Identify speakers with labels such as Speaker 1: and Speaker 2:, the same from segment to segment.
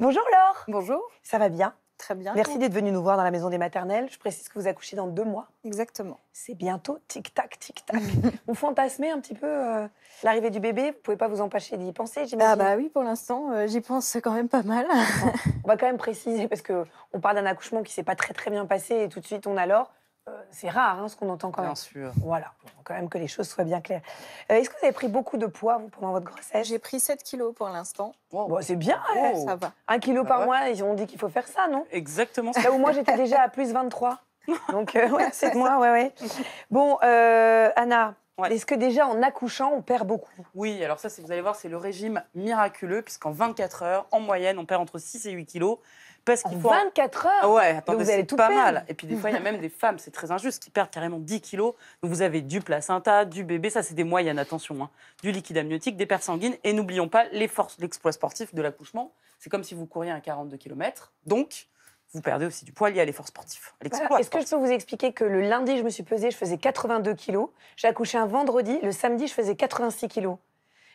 Speaker 1: Bonjour Laure. Bonjour. Ça va bien Très bien. Merci d'être venue nous voir dans la maison des maternelles. Je précise que vous accouchez dans deux mois. Exactement. C'est bientôt. Tic-tac, tic-tac. vous fantasmez un petit peu euh, l'arrivée du bébé. Vous pouvez pas vous empêcher d'y penser, j'imagine. Ah bah oui, pour l'instant, euh, j'y pense quand même pas mal. on va quand même préciser parce que on parle d'un accouchement qui s'est pas très très bien passé et tout de suite on a Laure c'est rare hein, ce qu'on entend quand même. Bien sûr. Voilà, quand même que les choses soient bien claires. Euh, est-ce que vous avez pris beaucoup de poids pendant votre grossesse J'ai pris 7 kilos pour l'instant. Bon, c'est bien, Un kilo par mois, ils ont dit qu'il faut faire ça, non Exactement. Là moi j'étais déjà à plus 23. Donc, 7 mois, oui, oui. Bon, euh, Anna, Est-ce que déjà en accouchant, on
Speaker 2: perd beaucoup Oui, alors ça, vous allez voir, c'est le régime miraculeux, puisqu'en 24 heures, en moyenne, on perd entre 6 et 8 kilos. Parce 24 heures ah vous attendez, c'est pas mal. Et puis des fois, il y a même des femmes, c'est très injuste, qui perdent carrément 10 kilos. vous avez du placenta, du bébé, ça c'est des moyennes, attention, hein. du liquide amniotique, des pertes sanguines. Et n'oublions pas l'exploit sportif de l'accouchement. C'est comme si vous couriez à 42 km. Donc, vous perdez aussi du poids lié à l'effort sportif. Est-ce
Speaker 1: que je peux vous expliquer que le lundi, je me suis pesée, je faisais 82 kilos. J'ai accouché un vendredi, le samedi, je faisais 86 kilos.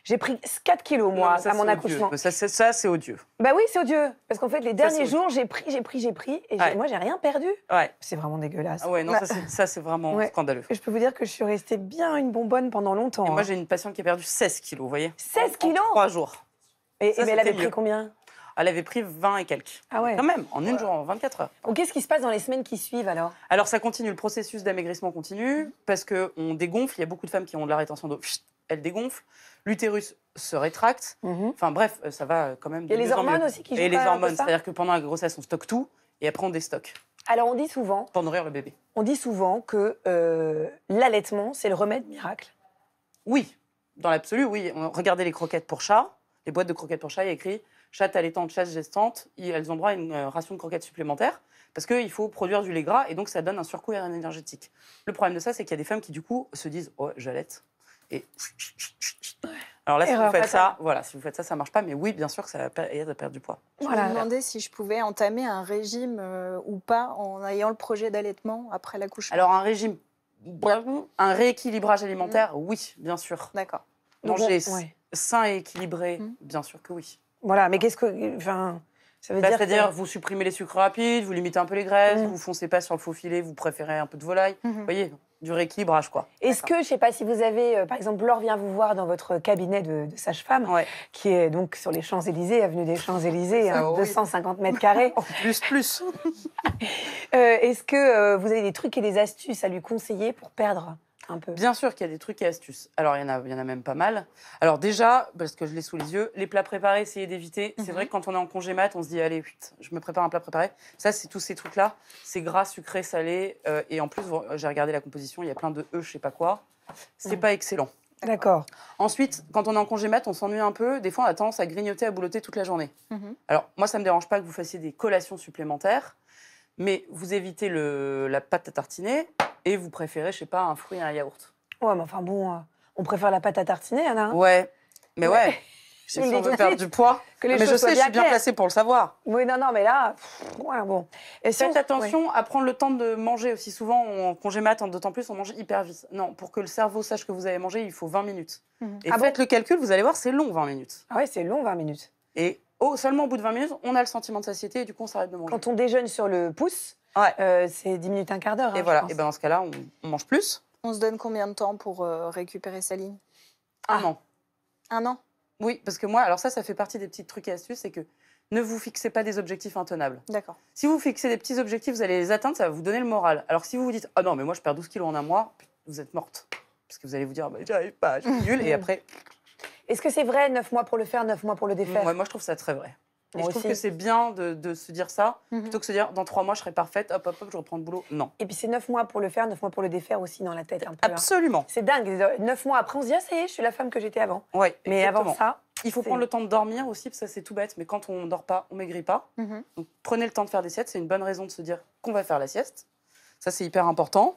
Speaker 1: J'ai pris 4 kilos, moi, à mon accouchement.
Speaker 2: Ça, c'est odieux.
Speaker 1: Bah oui, c'est odieux. Parce qu'en fait, les derniers jours, j'ai pris, j'ai pris, j'ai pris. Et moi, j'ai
Speaker 2: rien perdu. Ouais. C'est vraiment dégueulasse. Ah ouais, non, bah ça, c'est vraiment scandaleux. je
Speaker 1: peux vous dire que je suis restée bien une bonbonne pendant longtemps. Et moi, hein. j'ai une
Speaker 2: patiente qui a perdu 16 kilos, vous voyez 16 kilos en 3 jours. Et, mais elle avait pris combien elle avait pris 20 et quelques. Ah ouais Quand même, en une jour journée, en 24 heures.
Speaker 1: Donc qu'est-ce qui se passe dans les semaines qui suivent alors
Speaker 2: Alors ça continue, le processus d'amaigrissement continue, parce qu'on dégonfle, il y a beaucoup de femmes qui ont de la rétention d'eau elle dégonfle, l'utérus se rétracte. Mhm. Enfin bref, euh, ça va euh, quand même. et les hormones aussi qui jouent. Et les hormones, c'est-à-dire que pendant la grossesse, on stocke tout et après on déstocke. Alors on dit souvent. Pour nourrir le bébé. On dit souvent que euh, l'allaitement, c'est le remède miracle. Oui, dans l'absolu, oui. Regardez les croquettes pour chats, les boîtes de croquettes pour chats, il y a écrit chatte allaitante, chasse gestante, elles ont droit à une ration de croquettes supplémentaire parce qu'il faut produire du lait gras et donc ça donne un surcoût énergétique. Le problème de ça, c'est qu'il y a des femmes qui du coup se disent oh j'allaite alors là, si vous faites ça, voilà, si vous faites ça, ça marche pas. Mais oui, bien sûr, que ça aide à perdre du poids.
Speaker 1: Je voilà. me demandais si je pouvais entamer un régime euh, ou pas en ayant le projet d'allaitement après
Speaker 2: l'accouchement. Alors un régime, un rééquilibrage alimentaire, mm. oui, bien sûr. D'accord. Manger sain et équilibré, mm. bien sûr que oui.
Speaker 1: Voilà, mais qu'est-ce que, enfin,
Speaker 2: ça veut dire C'est-à-dire, vous supprimez les sucres rapides, vous limitez un peu les graisses, mm. vous foncez pas sur le faux filet, vous préférez un peu de volaille. Mm-hmm. Vous voyez, du rééquilibrage, quoi.
Speaker 1: Est-ce que, je ne sais pas si vous avez, euh, par exemple, Laure vient vous voir dans votre cabinet de, sage-femme, qui est donc sur les Champs-Élysées, avenue des Champs-Élysées, 250 hein, mètres carrés. En plus, plus. Euh, est-ce que euh, vous avez des trucs et des astuces à lui conseiller pour perdre
Speaker 2: Bien sûr qu'il y a des trucs et astuces. Alors, il y, en a, y en a même pas mal. Alors, déjà, parce que je l'ai sous les yeux, les plats préparés, essayez d'éviter. C'est vrai mhm. que quand on est en congé mat, on se dit, allez, je me prépare un plat préparé. Ça, c'est tous ces trucs-là. C'est gras, sucré, salé. Euh, et en plus, j'ai regardé la composition, il y a plein de E, je sais pas quoi. C'est mhm. pas excellent. D'accord. Ensuite, quand on est en congé mat, on s'ennuie un peu. Des fois, on a tendance à grignoter, à boulotter toute la journée. Mhm. Alors, moi, ça me dérange pas que vous fassiez des collations supplémentaires, mais vous évitez le, la pâte à tartiner, et vous préférez, je sais pas, un fruit et un yaourt.
Speaker 1: Ouais, mais enfin bon, euh, on préfère la pâte à tartiner, Anna. Hein ouais,
Speaker 2: mais ouais. Si on veut perdre du poids. Que les mais je sais, je suis bien placée pour le
Speaker 1: savoir. Oui, non, non, mais là, bon.
Speaker 2: Faites attention à prendre le temps de manger aussi. Souvent, on congé mat, d'autant plus, on mange hyper vite. Non, pour que le cerveau sache que vous avez mangé, il faut 20 minutes. Mhm. Et ah faites le calcul, vous allez voir, c'est long 20 minutes. Ah ouais, c'est long 20 minutes. Et oh, seulement au bout de 20 minutes, on a le sentiment de satiété et du coup, on s'arrête de manger. Quand on déjeune sur le pouce, Ouais. Euh, c'est 10 minutes, un quart d'heure. Hein, et voilà, et ben, dans ce cas-là, on, mange plus. On se donne combien de temps pour euh, récupérer sa ligne Un ah. an. Un an Oui, parce que moi, alors ça, ça fait partie des petits trucs et astuces, c'est que ne vous fixez pas des objectifs intenables. D'accord. Si vous fixez des petits objectifs, vous allez les atteindre, ça va vous donner le moral. Alors si vous vous dites, ah non, mais moi je perds 12 kilos en un mois, vous êtes morte. Parce que vous allez vous dire, bah, j'y arrive pas, je suis nulle, et après.
Speaker 1: Est-ce que c'est vrai 9 mois pour le faire, 9 mois pour le défaire Moi
Speaker 2: je trouve ça très vrai je trouve que c'est bien de, se dire ça, mhm. plutôt que de se dire dans trois mois je serai parfaite, hop hop hop, je reprends le boulot. Non. Et puis c'est neuf
Speaker 1: mois pour le faire, neuf mois pour le défaire aussi dans la tête. Hein. Absolument. C'est dingue. Neuf mois après, on se dit ah, ça y est, je suis la femme que j'étais avant. Ouais,
Speaker 2: Mais avant ça. Il faut prendre le temps de dormir aussi, parce que c'est tout bête, mais quand on ne dort pas, on maigrit pas. Mhm. Donc prenez le temps de faire des siestes, c'est une bonne raison de se dire qu'on va faire la sieste. Ça c'est hyper important.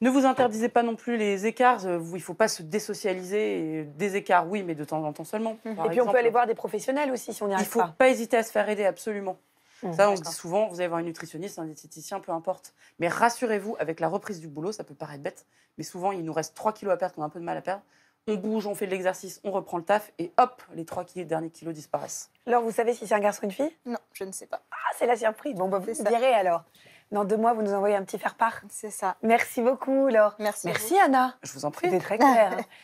Speaker 2: Ne vous interdisez pas non plus les écarts. Euh, il ne faut pas se désocialiser. des écarts, oui, mais de temps en temps seulement. Et puis on peut aller voir des professionnels aussi si on y arrive pas. Il faut pas. hésiter à se faire aider, absolument. Mmh, ça, on se dit souvent, vous allez voir un nutritionniste, un diététicien, peu importe. Mais rassurez-vous, avec la reprise du boulot, ça peut paraître bête, mais souvent, il nous reste 3 kilos à perdre, on a un peu de mal à perdre. On bouge, on fait de l'exercice, on reprend le taf, et hop, les 3 derniers kilos disparaissent.
Speaker 1: Alors, vous savez si c'est un garçon ou une fille Non, je ne sais pas. Ah, c'est la surprise. Bon, bah, vous me direz alors dans deux mois, vous nous envoyez un petit faire-part. C'est ça. Merci beaucoup, Laure. Merci. Merci, Anna. Je vous en prie. très clair. Hein.